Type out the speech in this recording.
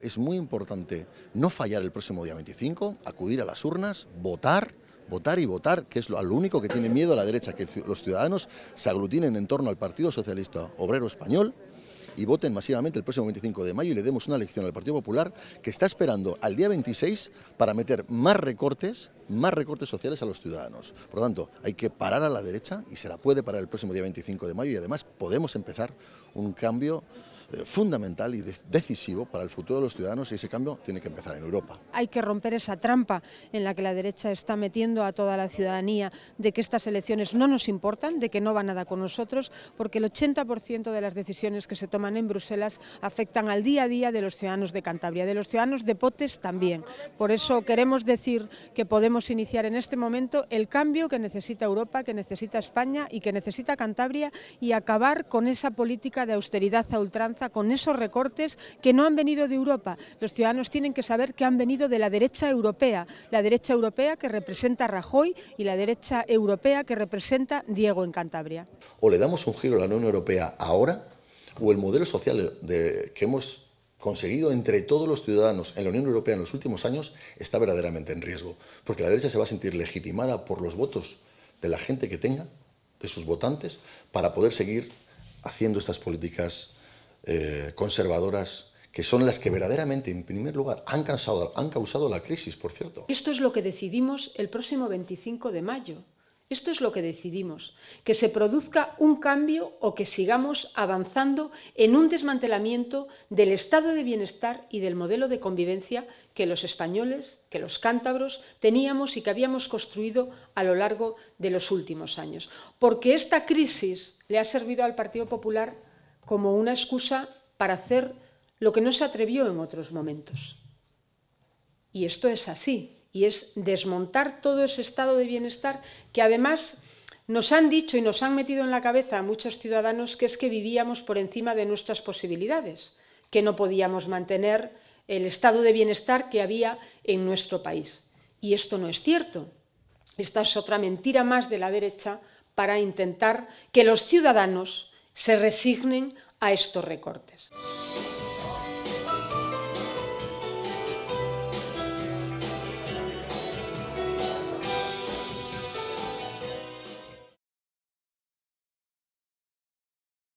Es muy importante no fallar el próximo día 25, acudir a las urnas, votar, votar y votar, que es lo, único que tiene miedo a la derecha, que los ciudadanos se aglutinen en torno al Partido Socialista Obrero Español y voten masivamente el próximo 25 de mayo y le demos una elección al Partido Popular que está esperando al día 26 para meter más recortes, más recortes sociales a los ciudadanos. Por lo tanto, hay que parar a la derecha y se la puede parar el próximo día 25 de mayo y además podemos empezar un cambio eh, fundamental y decisivo para el futuro de los ciudadanos y ese cambio tiene que empezar en Europa. Hay que romper esa trampa en la que la derecha está metiendo a toda la ciudadanía de que estas elecciones no nos importan, de que no va nada con nosotros, porque el 80% de las decisiones que se toman en Bruselas afectan al día a día de los ciudadanos de Cantabria, de los ciudadanos de Potes también. Por eso queremos decir que podemos iniciar en este momento el cambio que necesita Europa, que necesita España y que necesita Cantabria y acabar con esa política de austeridad a ultranza con esos recortes que no han venido de Europa. Los ciudadanos tienen que saber que han venido de la derecha europea, la derecha europea que representa Rajoy y la derecha europea que representa Diego en Cantabria. O le damos un giro a la Unión Europea ahora o el modelo social que hemos conseguido entre todos los ciudadanos en la Unión Europea en los últimos años está verdaderamente en riesgo, porque la derecha se va a sentir legitimada por los votos de la gente que tenga, de sus votantes, para poder seguir haciendo estas políticas eh, conservadoras que son las que verdaderamente, en primer lugar, han han causado la crisis, por cierto. Esto es lo que decidimos el próximo 25 de mayo. Esto es lo que decidimos, que se produzca un cambio o que sigamos avanzando en un desmantelamiento del estado de bienestar y del modelo de convivencia que los españoles, que los cántabros teníamos y que habíamos construido a lo largo de los últimos años. Porque esta crisis le ha servido al Partido Popular como una excusa para hacer lo que no se atrevió en otros momentos. Y esto es así, y es desmontar todo ese estado de bienestar que además nos han dicho y nos han metido en la cabeza a muchos ciudadanos que es que vivíamos por encima de nuestras posibilidades, que no podíamos mantener el estado de bienestar que había en nuestro país. Y esto no es cierto. Esta es otra mentira más de la derecha para intentar que los ciudadanos se resignen a estos recortes.